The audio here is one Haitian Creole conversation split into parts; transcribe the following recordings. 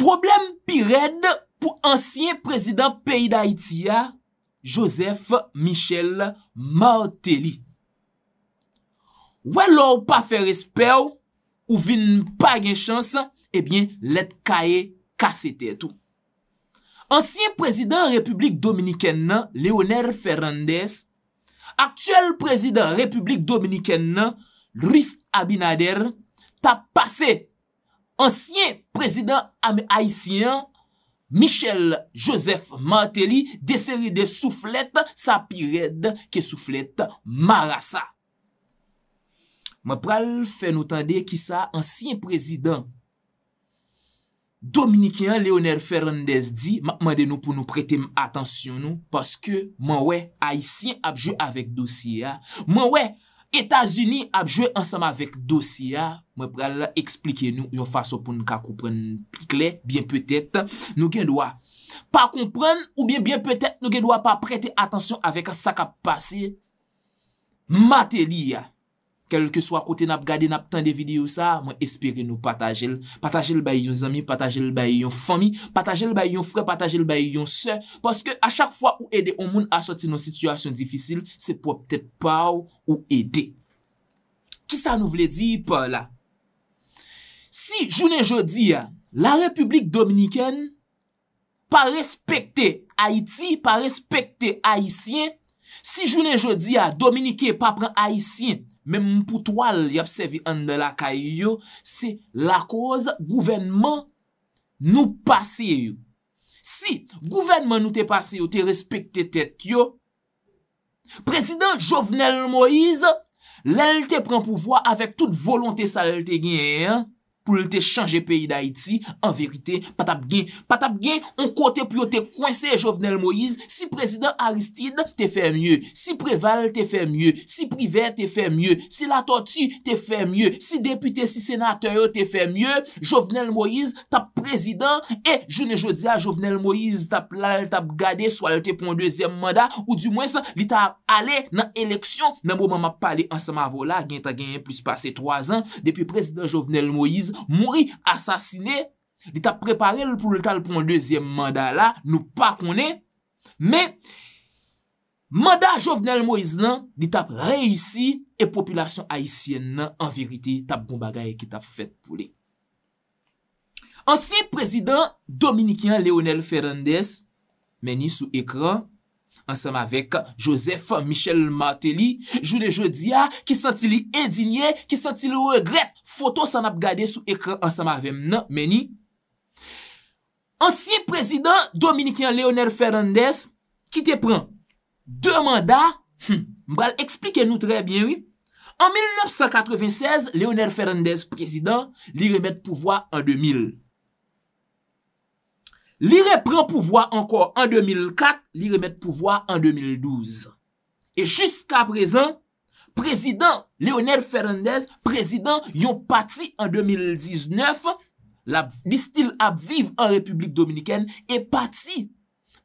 problem pi red pou ansyen prezident peyi da Itiya, Josef Michel Martelly. Ou alo ou pa fer espè ou vin pa gen chans, ebyen let kae kase tè tou. Ansyen prezident Republik Dominikenn nan, Leonel Ferrandes, aktuel prezident Republik Dominikenn nan, Luis Abinader, ta pase peyi, Ansyen prezident ame Haitien, Michel Joseph Manteli, deseri de souflet sa pi red ke souflet marasa. Mwen pral fè nou tande ki sa ansyen prezident. Dominikian Leonel Ferrandez di, mwen denou pou nou prete m'atansyon nou, paske mwen wè Haitien apjou avèk dosye ya, mwen wè. Etasini ap jwe ansama vek dosya, mwen pral explike nou yon faso pou nou ka koupren kli, bien petet nou gen dwa pa koupren ou bien bien petet nou gen dwa pa prete atensyon avek sa kap pase materiya. kel ke swa kote nap gade nap tan de vide ou sa, mwen espere nou patajel. Patajel bay yon zami, patajel bay yon fomi, patajel bay yon fre, patajel bay yon se, poske a chak fwa ou ede, ou moun asoti nou situasyon difisil, se pou apte pa ou ou ede. Ki sa nou vle di, Paul? Si jounen jodi, la Republik Dominiken, pa respekte Haiti, pa respekte Haitien, si jounen jodi, Dominiken pa pren Haitien, men mpoutwal yapsevi an de la kay yo, se la koz gouvenman nou pase yo. Si gouvenman nou te pase yo, te respekte tet yo, prezident Jovenel Moïse, lèl te pren pouvoi avèk tout volonté sa lèl te gwenye, pou l te chanje peyi da iti an verite patap gen patap gen, on kote pou yo te kwense Jovenel Moïse, si prezident Aristide te fe mye, si Preval te fe mye si Privet te fe mye si Latoti te fe mye si depute, si senateur te fe mye Jovenel Moïse, ta prezident e jene jodi a Jovenel Moïse ta plal, ta gade, swal te pon dezem manda, ou di mwen sa li ta ale nan eleksyon nan mou maman pale ansama vola gen ta gen plus pase 3 an depi prezident Jovenel Moïse Mouri, asasine, di tap prepare l pou l tal pou an dezyem manda la, nou pa konen Me, manda jovenel Moise nan, di tap reisi, e populasyon Haitien nan, an verite, tap bon bagaye ki tap fet pou li Ansi, prezident Dominikian Leonel Ferrandez, meni sou ekran ansanm avek Joseph Michel Martelly, jou de jodia, ki santi li edinye, ki santi li regre, foto san ap gade sou ekran ansanm avem nan meni. Ansiye prezident Dominikian Leonard Ferrandez, ki te pren, de manda, hm, mbal explike nou trebyen, en 1996, Leonard Ferrandez prezident, li remet pouvoi an 2000. Li repren pouvoi ankor an 2004, li remet pouvoi an 2012. E jiska prezen, prezident Leonel Ferrandez, prezident yon pati an 2019, distil ap viv an Republik Dominiken, e pati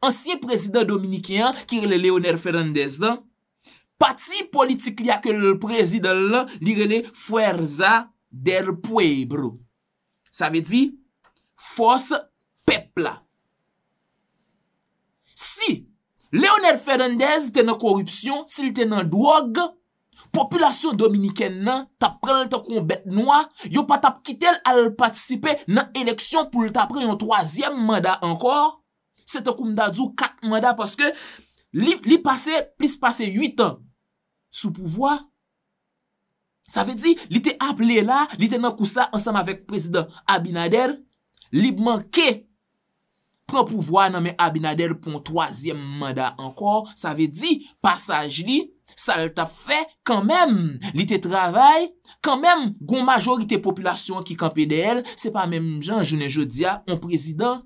ansyen prezident Dominiken kire le Leonel Ferrandez dan, pati politik li akèl prezident lan, li rene Fuerza del Puebro. Sa ve di Fos Pepla. Si, Leonel Ferrandez tenen korupsyon, si li tenen drog, populasyon dominiken nan, tap prenen te konbet noua, yo pa tap kitel al patisipe nan eleksyon pou li tap prenen yon troasyem manda ankor, se te konm da djou kat manda, paske li pase, plis pase yuit an, sou pouvoi. Sa ve di, li te ap le la, li tenen kous la ansam avek prezident Abinader, li manke, pran pou vwa nan men abinadel pou an toazyem manda ankor, sa ve di, passage li, sa l tap fe, kan men, li te travay, kan men, goun majorite populasyon ki kampe de el, se pa men, jen, jen, jen, jen, diya, an prezident,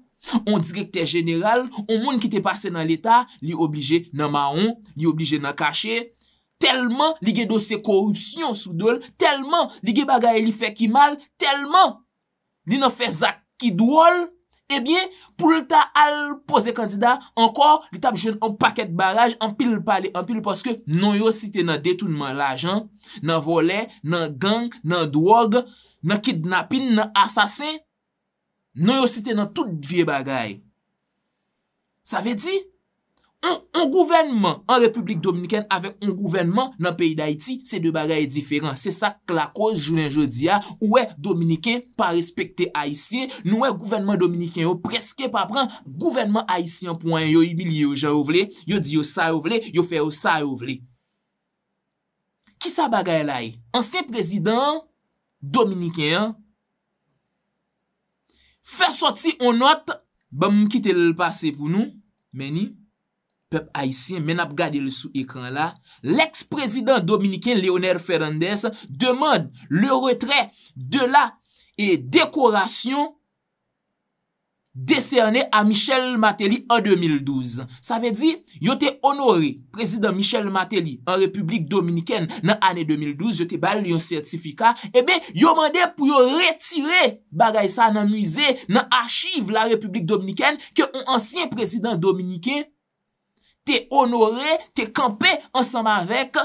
an direkter general, an moun ki te pase nan l'Etat, li oblije nan maon, li oblije nan kache, telman li gen dosse korupsyon sou dol, telman li gen bagaye li fe ki mal, telman, li nan fe zak ki dool, telman, Ebyen pou lta al pose kandida Ankor lta pou jwen an paket bagaj Anpil pali anpil Poske nou yo site nan detounman la jan Nan vole, nan gang, nan dwog Nan kidnapin, nan asase Nou yo site nan tout vie bagaj Sa ve di? Un gouvenman an Republik Dominikèn avèk un gouvenman nan peyi d'Haïti, se de bagay diferan. Se sa k la koz Julien Jodia, ouè Dominikèn pa respekte Haïtien, nouè gouvenman Dominikèn yo preske pa pran. Gouvenman Haïtien pou an yo yu mili yo ja ou vle, yo di yo sa ou vle, yo fe yo sa ou vle. Ki sa bagay la yi? Eh? Anse prezident Dominikèn fèr soti ou not, bam mkite lel pase pou nou meni. pep haisyen men ap gade le sou ekran la, l'eks prezident dominiken Leonel Ferrandez demande le retre de la e dekorasyon deserne a Michel Mateli en 2012. Sa ve di, yo te honore prezident Michel Mateli en Republik Dominiken nan ane 2012, yo te bale yon sertifika, ebe, eh yo mande pou yo retire bagay sa nan muze, nan archive la Republik Dominiken ke yon ansyen prezident dominiken te onore, te kampe ansama vek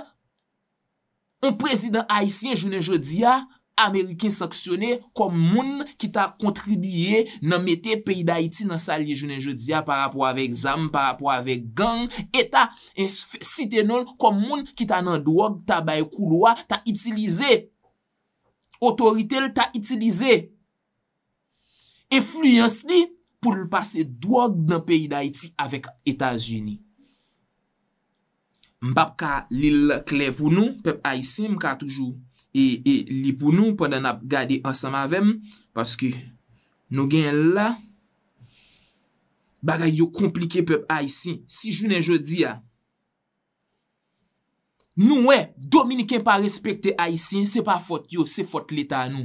un prezident Haitien jounen jodia, Ameriken saksyonè kom moun ki ta kontribuyè nan metè peyi d'Haïti nan salye jounen jodia parapò avèk zam, parapò avèk gang, et non ta sitenol kom moun ki ta nan drog, ta bay kouloa, ta itilize, otoritel ta itilize, e fluyans li pou l'pase drog nan peyi d'Haïti avèk Etas-Unis. Mbap ka li l kle pou nou, pep Aisin, mka toujou e, e li pou nou, pandan ap gade ansama vem, paske nou gen la bagay yo komplike pep Aisin. Si jounen jodi ya, nou we, Dominiken pa respekte Aisin, se pa fote yo, se fote leta nou.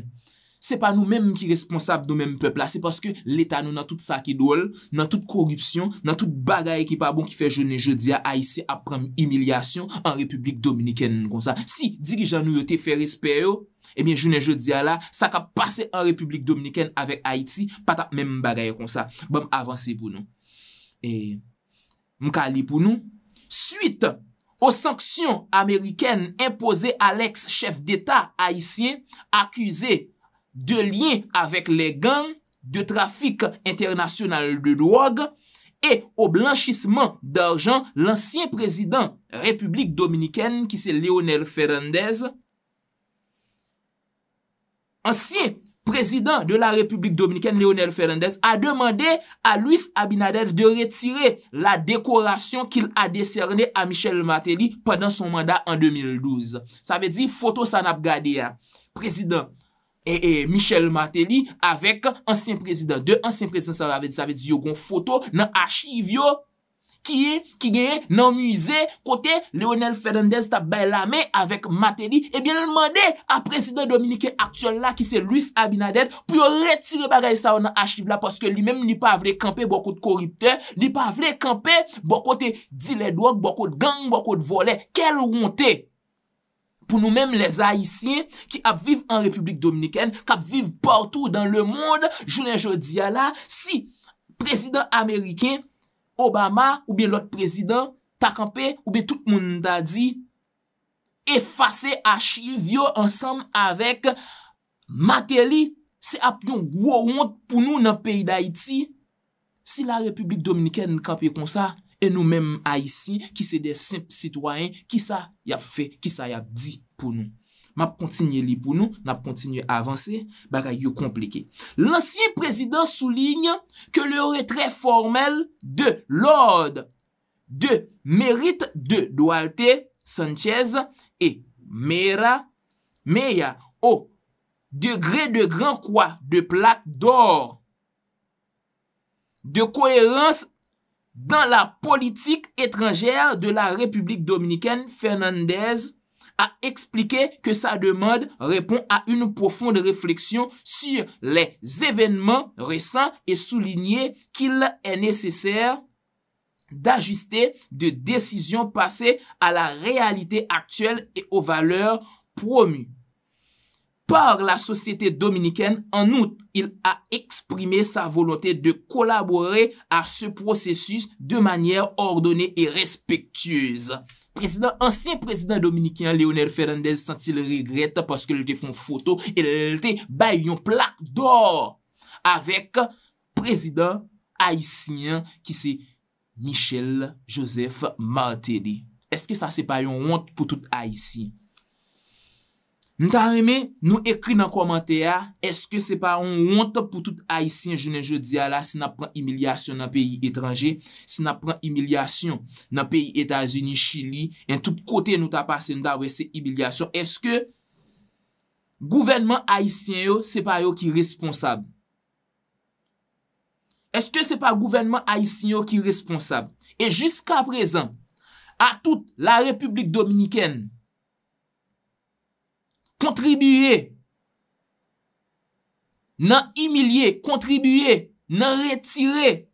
se pa nou menm ki responsab nou menm pepl la, se paske l'Eta nou nan tout sa ki dool, nan tout korupsyon, nan tout bagay ki pa bon ki fe jounen je diya, Aïsye ap rem imilyasyon an Republik Dominikèn kon sa. Si dirijan nou yo te eh fer espè yo, e men jounen je diya la, sa ka pase an Republik Dominikèn avèk Aïsye, pata menm bagay kon sa. Bon, avansi pou nou. E, mkali pou nou, suite o sanksyon Ameriken impose a l'eks chef d'Eta Aïsye, akuse, de liye avèk le gang de trafik internasyonal de drog, e o blanchisman d'arjan l'ansyen prezident republik dominiken ki se Leonel Ferrandez. Ansyen prezident de la republik dominiken Leonel Ferrandez a demande a Luis Abinadel de retire la dekorasyon kil a deserne a Michel Mateli padan son mandat an 2012. Sa me di Fotosanap Gadea. Prezident, E, e, Michel Martelly avèk ansyen prezident de, ansyen prezident sa avèd, sa avèd yo gon foto nan achiv yo, kiye, kiye, nan muize, kote Leonel Fernandez ta bel amè avèk Martelly, ebyen nan mandè a prezident Dominique aktyon la ki se Louis Abinadèd pou yo retire bagay sa yo nan achiv la, paske li mèm ni pa avèle kampe bòkout koripte, ni pa avèle kampe bòkout dilèd wòk, bòkout gang, bòkout volè, kel ronte? pou nou menm les Haitien ki ap viv an Republik Dominikèn, kap viv portou dan le moun jounen je diya la, si prezident Ameriken, Obama ou bi lout prezident, takanpe ou bi tout moun nda di, efase a Chivyo ansam avèk, makeli se ap yon gwo woun pou nou nan peyi d'Haiti, si la Republik Dominikèn kapye kon sa, E nou men a yisi ki se de sitwayen Ki sa yap fe, ki sa yap di pou nou Map kontinye li pou nou Nap kontinye avanse Bagay yo komplike Lansiye prezident souline Ke lore tre formel De lode De merite De dualte Sanchez E mera meya O degre de gran kwa De plak d'or De koherens dans la politique étrangère de la République dominicaine, Fernandez a expliqué que sa demande répond à une profonde réflexion sur les événements récents et souligné qu'il est nécessaire d'ajuster de décisions passées à la réalité actuelle et aux valeurs promues. Par la sosyete Dominiken, en out, il a eksprime sa volante de kolaborer a se prosesus de manye ordone e respektyeze. Ansyen prezident Dominiken, Leonel Ferrandez, sentil regrete paske lte fon foto, lte bay yon plak do, avek prezident Aisyen ki se Michel Joseph Martelly. Eske sa se bay yon wante pou tout Aisyen? Nou ta reme, nou ekri nan komanteya, eske se pa yon wante pou tout Aisyen jene je diya la, se na pran emilyasyon nan peyi etranje, se na pran emilyasyon nan peyi Etasyeni, Chili, en tout kote nou ta pase, nou ta wese emilyasyon, eske gouvenman Aisyen yo, se pa yo ki responsab. Eske se pa gouvenman Aisyen yo ki responsab. E jiska prezan, a tout la Republik Dominiken, Kontribuye, nan imilye, kontribuye, nan retire,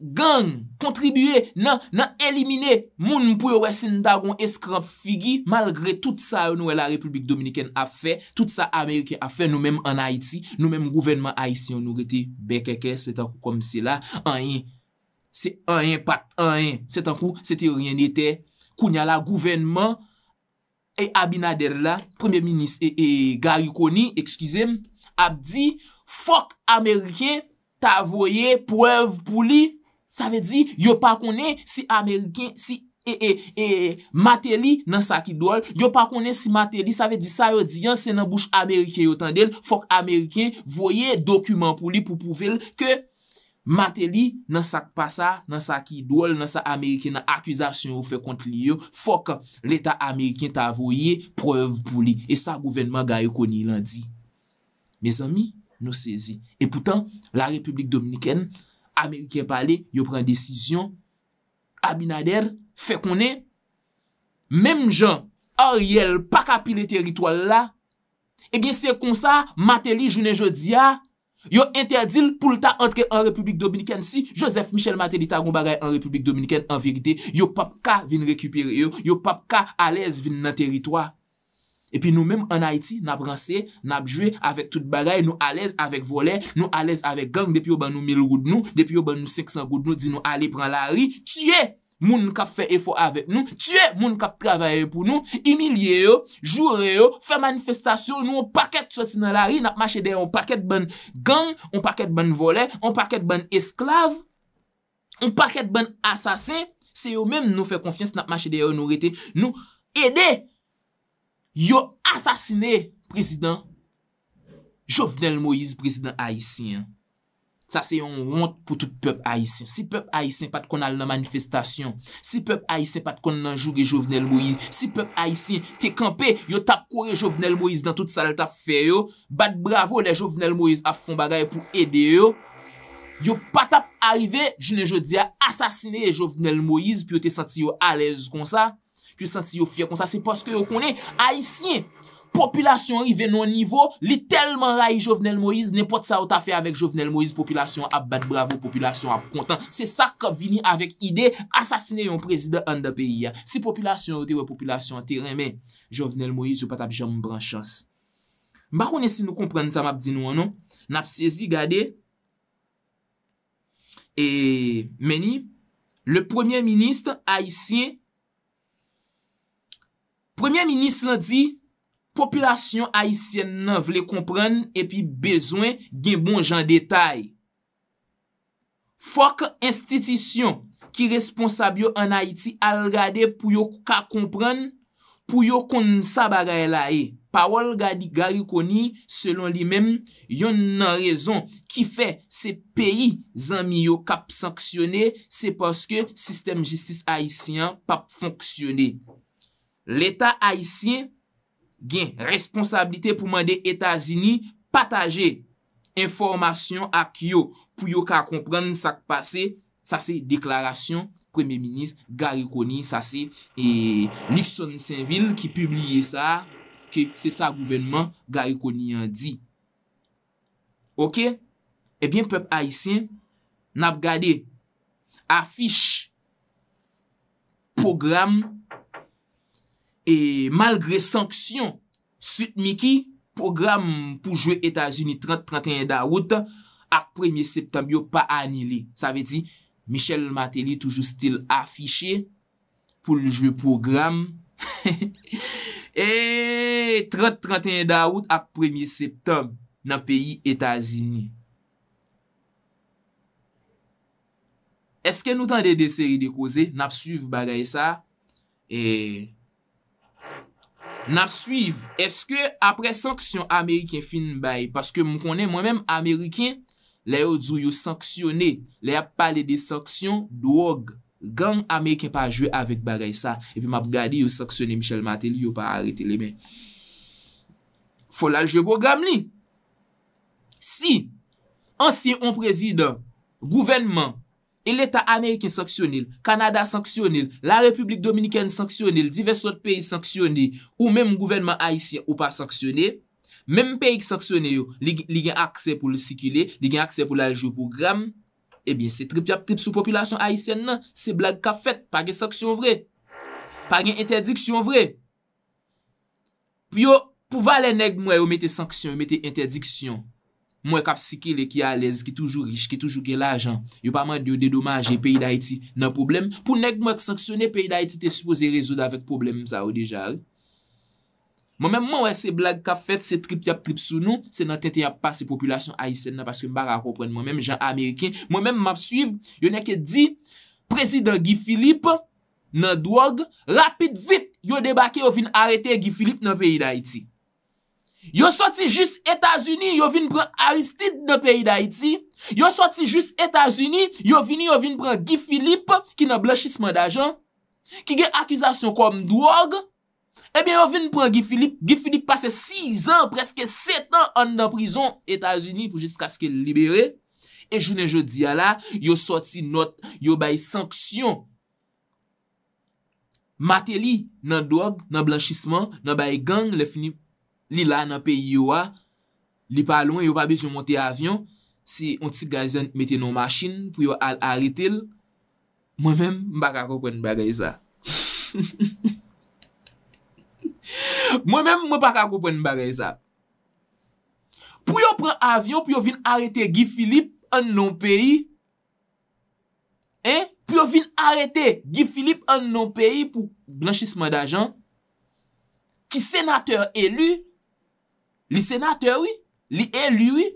gang, kontribuye, nan elimine, moun mpou yo wè sin dagon eskran figi. Malgre tout sa nou wè la Republik Dominikèn a fè, tout sa Amerikèn a fè, nou mèm an Haiti, nou mèm gouvernement Haitien nou wè te bekeke, setan kou kom se la. An yin, se an yin pat, an yin, setan kou, se te ryen ete, kou nya la gouvernement. E Abinader la, premye minis e gar yukoni, ekskize m, ap di, fok Amerike ta voye pwev pou li. Sa ve di, yo pa kone si Amerike, si ee, ee, ee, materi nan sakidol. Yo pa kone si materi, sa ve di, sa yo di, yon se nan bouch Amerike yo tan del, fok Amerike voye dokumen pou li pou pouvel ke... Mateli nan sak pasa, nan sak idwol, nan sak Amerike nan akwizasyon ou fe kont li yo, fok l'Etat Amerike ta avoye, preuv pou li. E sa gouvenman ga yo koni lan di. Me zami, nou sezi. E poutan, la Republik Dominiken, Amerike pale, yo pren desisyon, Abinader fe konen, mem jan, or yel, pa kapi le teritwal la, e bin se kon sa, Mateli jounen jodi ya, Yo ente adil pou lta antre an Republik Dominiken si, Joseph Michel Maté di ta roun bagay an Republik Dominiken an verite, yo pap ka vin rekupere yo, yo pap ka alez vin nan teritwa. E pi nou menm an Haiti, nabranse, nabjwe, avek tout bagay, nou alez avek volè, nou alez avek gang, depi yo ban nou 1000 goud nou, depi yo ban nou 500 goud nou, di nou alez pran la ri, tye! Moun kap fe efo avek nou, tue moun kap travaye pou nou, imilye yo, jure yo, fe manifestasyon, nou an paket soti nan la ri, nap machede yo an paket ban gang, an paket ban vole, an paket ban esklav, an paket ban asase, se yo menm nou fe konfians nap machede yo nou rete, nou ede, yo asasine, prezident Jovenel Moïse, prezident Haitien. Sa se yon ront pou tout pep Aisyen. Si pep Aisyen pat kon al nan manifestasyon, si pep Aisyen pat kon nan jougi Jovenel Moïse, si pep Aisyen te kampe, yo tap kore Jovenel Moïse dan tout sal ta feyo, bat bravo le Jovenel Moïse a fon bagay pou edeyo, yo pat tap arrive, jile je di a asasine Jovenel Moïse, pi yo te santi yo alez kon sa, ki yo santi yo fye kon sa, se paske yo konen Aisyen. Popülasyon rive nou nivou Li telman rayi Jovenel Moïse Nè pot sa wot afe avèk Jovenel Moïse Popülasyon ap bat bravo Popülasyon ap kontan Se sa ka vini avèk ide Asasine yon prezident an da peyi Si popülasyon wote wè popülasyon teren Mè Jovenel Moïse wot pat ap jam mbran chans Bako nè si nou kompren sa map di nou anon Nap sezi gade E meni Le premier ministre a isi Premier ministre lè di Populasyon Haitien nan vle kompran epi bezwen gen bon jan detay. Fok institisyon ki responsabyo an Haiti al gade pou yo ka kompran pou yo kon sa bagay la e. Pawol gadi gari koni selon li men yon nan rezon ki fe se peyi zanmi yo kap sanksyone se poske sistem jistis Haitien pap fonksyone. L'eta Haitien gen responsabilite pou mande Etasini pataje informasyon ak yo pou yo ka kompran sak pase sa se deklarasyon premye minis Garikoni sa se e, Nixon-Sinville ki publie sa ke se sa gouvenman Garikoni yon di ok e bien pep Aisin nap gade afish program E malgre sanksyon, suit Miki, program pou jwe Etasini 30-31 da wout, ak premye septem yo pa anili. Sa ve di, Michel Martelly toujou stil afishe, pou ljwe program. E 30-31 da wout, ak premye septem, nan peyi Etasini. Eske nou tan de de seri de koze, nap suj bagay sa? E... N ap suiv, eske apre sanksyon Ameriken fin bay, paske m konen mwen men Ameriken, la yo dzou yo sanksyone, la yo pale de sanksyon, do og, gang Ameriken pa jwe avet bagay sa, epi m ap gadi yo sanksyone Michel Matel, yo pa arete le men. Fola l jwe program li. Si, ansi an prezident, gouvenman, E l'Etat Ameriken sanksyonil, Kanada sanksyonil, la Republik Dominiken sanksyonil, divers lot peyi sanksyonil, ou menm gouvernement Haitien ou pa sanksyonil, menm peyi sanksyonil yo, li gen akse pou l'isikile, li gen akse pou l'aljoprogram, ebyen se tripyap trip sou populasyon Haitien nan, se blag kap fet, pa gen sanksyon vre, pa gen interdiksyon vre. Pyo pou valen neg mwen yo mette sanksyon, yo mette interdiksyon, Mwen kap sike le ki a lez, ki toujou rish, ki toujou ke la jan, yo pa man diyo dedomaje ah. peyi da iti nan problem, pou nek mwen saksyone peyi da iti te suppose rezo da vek problem, sa ou dejan. Mwen men mwen wè se blag kap fet, se trip yap trip sou nou, se nan tenti yap pas se populasyon a isen nan, paske mba rakopren, mwen men jan Ameriken, mwen men map suiv, yo neke di, prezident Gi Philippe nan doog, rapit vit, yo debake yo vin arete Gi Philippe nan peyi da iti. Yo soti jis Etasuni, yo vin pran Aristide de peyi da iti. Yo soti jis Etasuni, yo vin pran Guy Philippe ki nan blanchisman da jan. Ki gen akizasyon kwa mdouag. Ebyen eh yo vin pran Guy Philippe. Guy Philippe pase 6 an, preske 7 an an nan prison Etasuni pou jiska skil libere. E jounen jodi ala, yo soti not, yo bay sanksyon. Mateli nan doug, nan blanchisman, nan bay gang, le fini... li la nan peyi yo a, li pa lon, yo pa bez yo monti avyon, si onti gazen meti nou machin, pou yo al harite l, mwen mèm mba kako pren bagay sa. Mwen mèm mba kako pren bagay sa. Pou yo pren avyon, pou yo vin arete Gifilip, an nou peyi, pou yo vin arete Gifilip, an nou peyi pou blanchisme da jan, ki senateur elu, Li senatè wè, li el wè wè.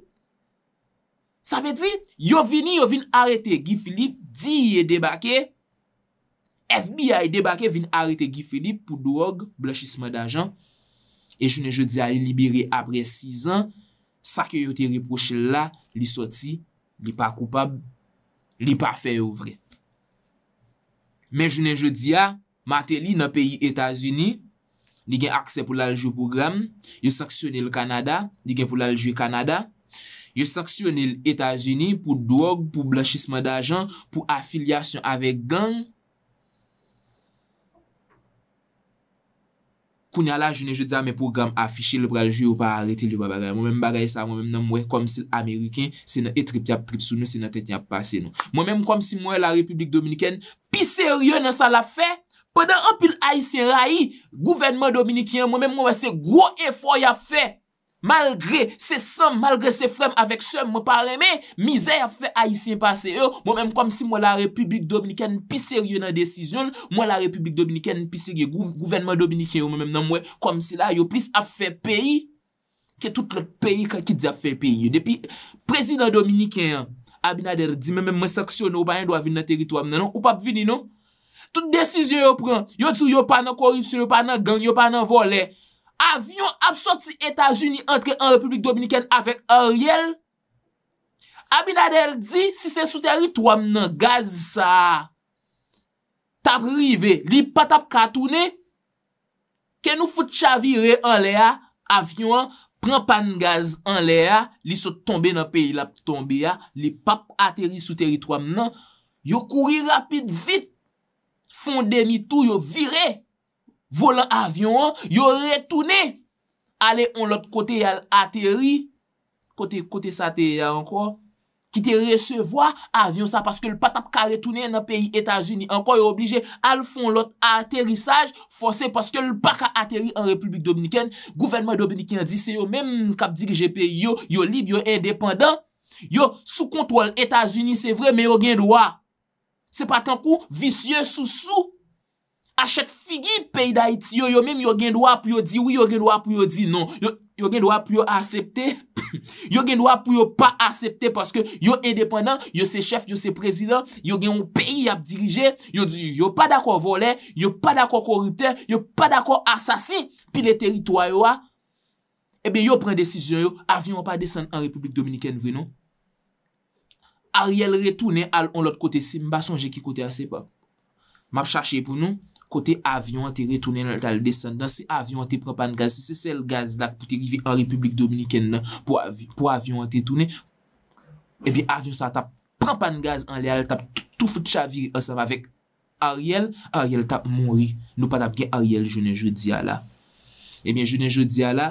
Sa vè di, yo vini, yo vini arete Gifilip, di yè debake. FBI debake vini arete Gifilip pou do og blèchisme d'ajan. E jounen joudia li libere apre 6 an, sa ke yote riproche la, li soti, li pa koupab, li pa fè ou vre. Men jounen joudia, mate li nan peyi Etasini, di gen akse pou laljou pou gram, yo saksyonil Kanada, di gen pou laljou Kanada, yo saksyonil Etasuni pou drog, pou blachisme d'ajan, pou afilyasyon avek gang, koun yala jene jote zame pou gram afishil pou laljou ou pa arete li babagay. Mwen m bagay sa, mwen m nan mwen, kom si l Ameriken, se nan etrip yap trip sou nou, se nan tet yap pase nou. Mwen m kom si mwen la Republik Dominiken, pis se ryo nan sa la fey, Pendan anpil haisyen rayi, gouvenman dominikyen mwen mwen mwen mwen se gwo efo ya fe, malgre se sem, malgre se frem, avek sem mwen parre me, mize ya fe haisyen pase yo, mwen mwen mwen kom si mwen la republik dominikyen pise ryo nan desisyon, mwen la republik dominikyen pise ryo, gouvenman dominikyen mwen mwen mwen mwen mwen, kom si la yo plis a fe peyi, ke tout le peyi ka ki di a fe peyi yo. Depi, prezident dominikyen, abinader di mwen mwen mwen saksyon ou pa yon do avin nan teritwa mnen, non. ou pap vini nou, Tout desisyon yo pren, yo tir yo pa nan koripsyo, yo pa nan gang, yo pa nan vole. Avion ap soti Etasuni entre an Republik Dominiken avek a riel. Abinadel di, si se sou terit wam nan gaz sa. Tap rive, li pa tap katounen. Ken nou foute chavire an lea, avion pren pan gaz an lea. Li se tombe nan peyi la tombe ya, li pa ateri sou terit wam nan. Yo kouri rapid, vit. Fonde mi tou yo vire, volan avyon, yo retoune, ale on lot kote yal ateri, kote sa ateri anko, ki te resevo avyon sa, paske l patap ka retoune nan peyi Etasuni, anko yo oblije al fon lot aterisaj, fose paske l baka ateri an Republik Dominikene, gouvernement Dominikene di se yo menm kap dirije peyi yo, yo lib, yo independant, yo sou kontwa l Etasuni, se vre, me yo gen doa, Se pa tan kou visye sou sou. A chet figi peyi da iti yo. Yo mèm yo gen doa pou yo di. Ou yo gen doa pou yo di. Non. Yo gen doa pou yo asepte. Yo gen doa pou yo pa asepte. Paske yo e depenant. Yo se chef. Yo se prezident. Yo gen yon peyi ap dirije. Yo di yo pa da kon vole. Yo pa da kon korute. Yo pa da kon asasi. Pi de teritwa yo a. Ebe yo pren desisyon yo. Avion pa desen an republik dominiken vwe non. Ariel retounen al on lot kote se, mba sonje ki kote asepa. Map chache pou nou, kote avyon te retounen al tal descendan, se avyon te propan gaz, se se sel gaz lak pou te rivi an Republik Dominiken nan, pou avyon te tounen, ebi avyon sa tap propan gaz an le al, tap touf chaviri asepa vek Ariel, Ariel tap mori, nou pa tap gen Ariel jounen eh joudzi ala. Ebi jounen joudzi ala,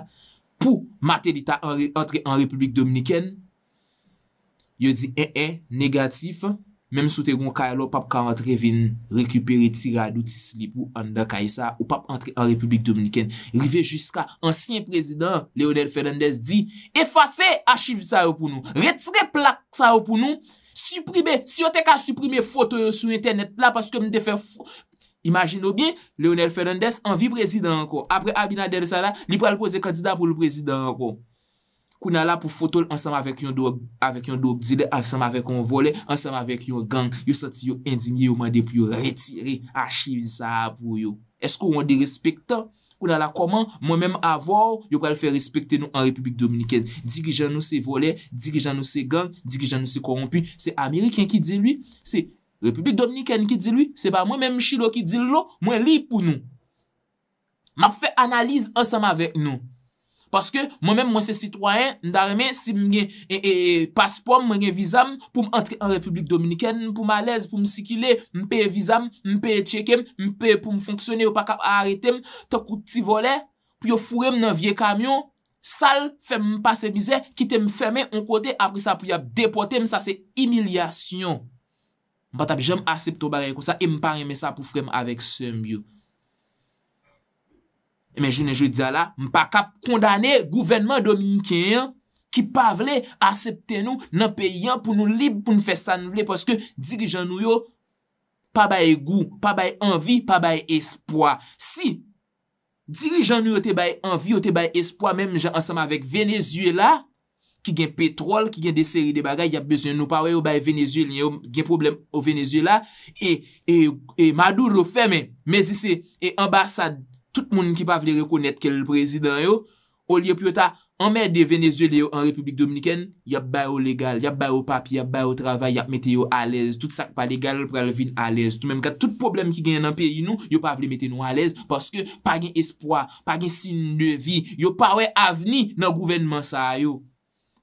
pou matelita antre an Republik Dominiken, Yo di en eh, en, eh, negatif, menm sou te goun kaya lò pap ka antre vin, rekupere ti radou ti slip ou anda kaya sa, ou pap antre an Republik Dominikèn, rive jiska ansyen prezident, Leonel Fernandez di, efase, achive sa yo pou nou, retre plak sa yo pou nou, suprime, si yo te ka suprime fote yo sou internet la, paske m de fe f... Imagino bien, Leonel Fernandez an vi prezident anko, apre Abinader Sala, ni pral pose kandida pou l prezident anko. Kounala pou fotol ansam avèk yon dogdile, ansam avèk yon volè, ansam avèk yon gang, yo sati yo indignye, yo mande pou yo retire, a chivisa pou yo. Eskou yon de respectan? Kounala, koman mwen mèm avò, yo pral fè respecte nou an Republik Dominikèn? Di ki jan nou se volè, di ki jan nou se gang, di ki jan nou se korompi, se Amerikèn ki di lui, se Republik Dominikèn ki di lui, se ba mwen mèm chilo ki di lou, mwen li pou nou. Ma fè analize ansam avèk nou. Paske mwen men mwen se sitwoyen, ndaremen si mwen gen e, e, e, paspon, mwen gen vizan pou m entri an Republik Dominiken, pou m alèz, pou m sikile, m pou m vizan, m pou m chekem, m pou m fonksyone ou pa kap a aritem, to kouti vole, pou yo furem nan vie kamyon, sal, fem m pase mize, kite m feme, on kote, apri sa pou ya depote, m sa se imilyasyon. M pata bijan m asep to bare kon sa, e m pa reme sa pou furem avek se m byo. men eh jounen joun diya la, mpa kap kondane gouvenman Dominiken ki pa vle, asepte nou nan peyyan pou nou lib pou nou fe san nou vle, poske dirijan nou yo pa baye gou, pa baye anvi pa baye espoi, si dirijan nou yo te baye anvi yo te baye espoi, men mjen ansama vek Venezuela, ki gen petrol ki gen deseri de bagay, yap bezen nou pa we ou baye Venezuela, gen problem ou Venezuela, e madou ro fe men, men zise e ambasad Tout moun ki pa vle rekounet ke l prezident yo, ou liye pyo ta, an mè de Venezuel yo an Republik Dominikèn, yap bay ou legal, yap bay ou papi, yap bay ou travay, yap mette yo alez. Tout sak pa legal, pral vin alez. Tout mèm ka tout problem ki gen nan peyi nou, yo pa vle mette nou alez, paske pa gen espoi, pa gen sin de vi, yo pa wè avni nan gouvenman sa yo.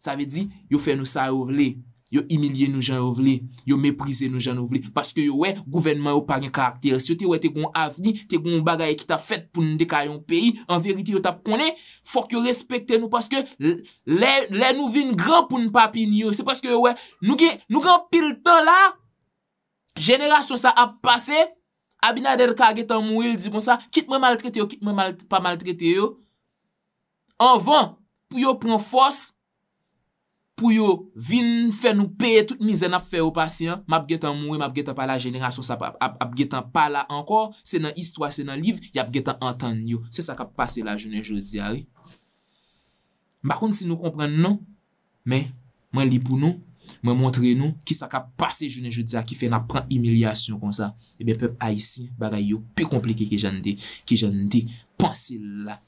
Sa ve di, yo fè nou sa ou vle. Yo imilye nou jan ou vle, yo meprize nou jan ou vle, paske yo we, gouvenman yo pa gen karakter. Si yo te we te kon avni, te kon bagaye ki ta fet pou nou dekayon peyi, an veriti yo tap konen, fok yo respekte nou, paske le nou vin gran pou nou papin yo. Se paske yo we, nou gen pil ton la, jenerasyon sa ap pase, abinader kage tan mou il di kon sa, kit mwen maltrete yo, kit mwen pa maltrete yo, an van, pou yo pon fos, pou yo vin fè nou pè, tout mizè na fè ou pasi an, mabgetan mou, mabgetan pa la jenerasyon, mabgetan pa la ankor, se nan istwa, se nan liv, ya mabgetan an tan yo, se sakap pase la jenè jodi ah a, bakon si nou kompren nou, men, men li pou nou, men montre nou, ki sakap pase jenè jodi a, ah, ki fè na pran emilyasyon kon sa, ebe eh pep a yisi, baga yo, pi komplike ki jenè de, ki jenè de, panse la,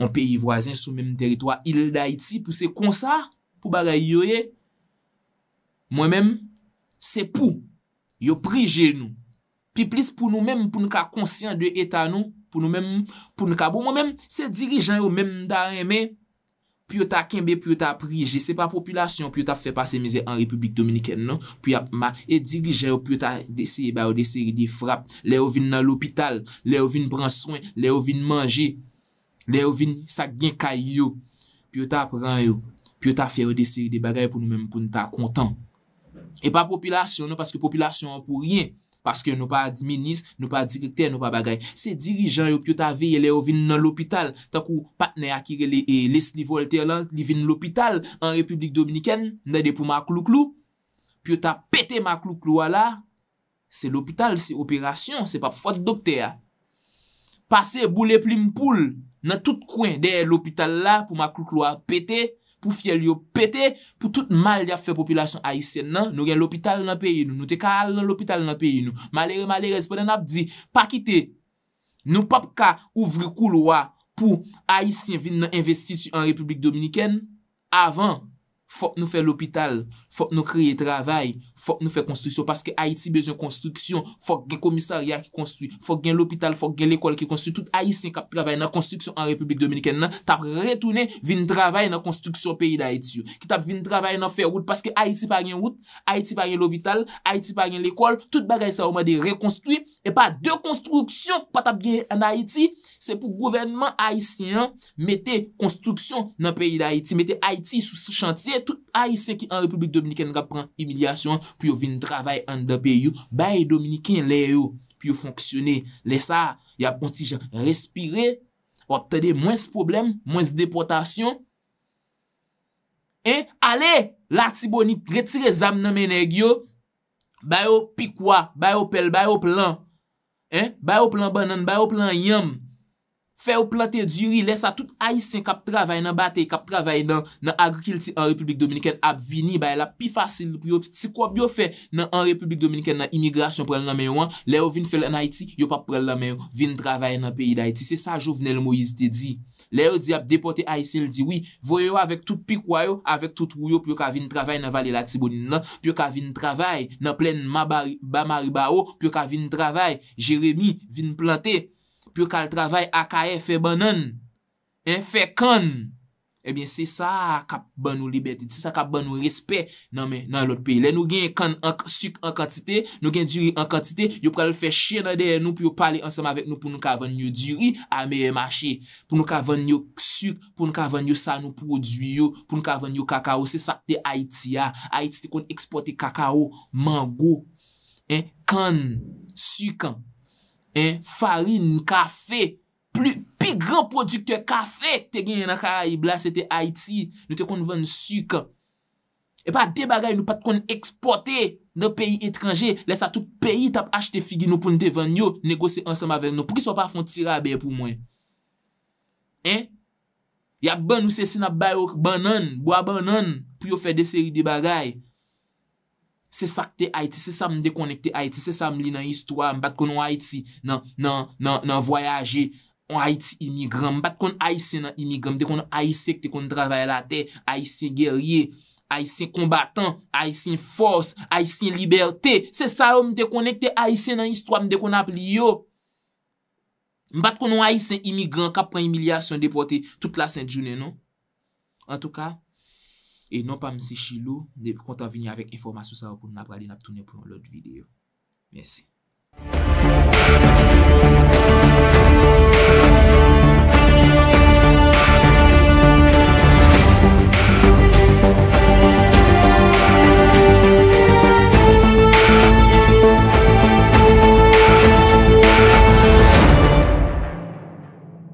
on pe yi vwazen, sou mèm deritwa, il da iti, pou se kon sa, Pou bagay yoye, mwen men, se pou yo prije nou. Pi plis pou nou men, pou nou ka konsyen de eta nou, pou nou men, pou nou ka pou mwen men, se dirijen yo men da reme. Pi ou ta kimbe, pi ou ta prije. Se pa populasyon, pi ou ta fe pase mize an Republik Dominikene nou. Pi ap ma, e dirijen yo, pi ou ta deseye ba ou deseye di frap. Le ou vin nan l'opital, le ou vin pran son, le ou vin manje, le ou vin sa gen kay yo. Pi ou ta pran yo. Pyo ta fère non, de seri de bagay pou nou mèm pou nou ta kontan. E pa populasyon nou, paske populasyon an pou riyen. Paske nou pa administ, nou pa direkter, nou pa bagay. Se dirijan yo pyo eh, ta veye le yo vin nan l'opital, ta kou patne akirele e lesnivolte lan li vin l'opital an Republik Dominiken, nan de pou ma klou-klou, pyo ta pète ma klou-klou ala, se l'opital, se operasyon, se pa pou fote dokter. Pase bou le plim poul, nan tout kwen de l'opital la pou ma klou-klou a pète, pou fye liyo pete, pou tout mal di ap fe populasyon Aisyen nan, nou gen l'opital nan peyi nou, nou te ka al nan l'opital nan peyi nou, mali responen ap di, pa kite, nou pap ka ouvre kou lwa, pou Aisyen vin nan investi en Republik Dominiken, avan, fok nou fe l'opital, Fok nou kreye travay Fok nou fe konstruksyon Paske Haiti bezyon konstruksyon Fok gen komisarya ki konstruy Fok gen l'opital Fok gen l'ekol ki konstruy Tout Haitien kap travay nan konstruksyon An Republik Dominiken nan Tap retoune vin travay nan konstruksyon Peyi da Haiti yo Ki tap vin travay nan fey wout Paske Haiti pa gen wout Haiti pa gen l'opital Haiti pa gen l'ekol Tout bagay sa ouman de rekonstruy E pa de konstruksyon Pa tap gen an Haiti Se pou gouvenman Haitien Mete konstruksyon nan peyi da Haiti Mete Haiti sou chantye Tout Haitien ki an Republik Dominiken Dominiken rap pran imilyasyon, pi yo vin travay an dabey yo, baye Dominiken le yo, pi yo fonksyonè, lè sa, yap konti jan respire, wap tade mwens problem, mwens depotasyon, e, ale, lati boni, retire zam nan menè gyo, baye yo pikwa, baye yo pel, baye yo plan, e, baye yo plan banan, baye yo plan yam, Fè ou plantè diri, lè sa tout aisyen kap travay nan batey, kap travay nan agrikil ti an Republik Dominiken ap vini, baye la pi fasil pou yo. Ti kwa byo fè nan an Republik Dominiken nan imigrasyon prel nan menyo an, lè ou vin fè lè nan Haiti, yo pa prel nan menyo, vin travay nan peyi d'Haiti. Se sa jo vnen lè Moïse te di. Lè ou di ap depote aisyen lè di, oui, voye yo avèk tout pi kwayo, avèk tout wiyo, pyo ka vin travay nan vali la tibouni nan, pyo ka vin travay nan plèn ma bari ba ou, pyo ka vin travay, jeremi, vin plantè, Pyo kal travay akaye fe banan En fe kan Ebyen eh se sa kap ban ou libeti Se sa kap ban ou respet nan men nan lot pe Le nou gen kan suk an kantite Nou gen diri an kantite Yo pral fe chen an dey en nou Pyo pale ansama vek nou pou nou ka van nyo diri A meye mache Pou nou ka van nyo suk Pou nou ka van nyo san nou produyo Pou nou ka van nyo kakao Se sa te Haitia Haitite kon eksporte kakao mango En kan Sukan Farin, kafe, pi gran produkte kafe te genye nan Karaibla, se te Haiti, nou te kon vende suk. E pa de bagay nou pat kon eksporte nan peyi etranje, lese a tout peyi tap achete figi nou pou nou te vende yo, negose ansem avek nou, pou ki so pa fon tira abe pou mwen. E, ya ban ou se si nan bayok banan, bwa banan, pou yo fe de seri de bagay. Se sak te Haiti, se sa mwen dekonekte Haiti, se sa mwen li nan istwa, mwen bat konon Haiti nan voyaje, mwen Haiti imigran, mwen bat konon Haitien nan imigran, mwen bat konon Haitien ki te konon dravaye la te, Haitien gerye, Haitien kombatan, Haitien force, Haitien liberte, se sa mwen dekonekte Haitien nan istwa, mwen bat konon ap li yo. Mwen bat konon Haitien imigran, ka pren imilyasyon depote tout la Saint-Jounet, non? En tout ka? E non pa msi shilou, ne kontan vinye avèk informasyon sa wakoun nan pradin ap tounen pou nan lot videyo. Mersi.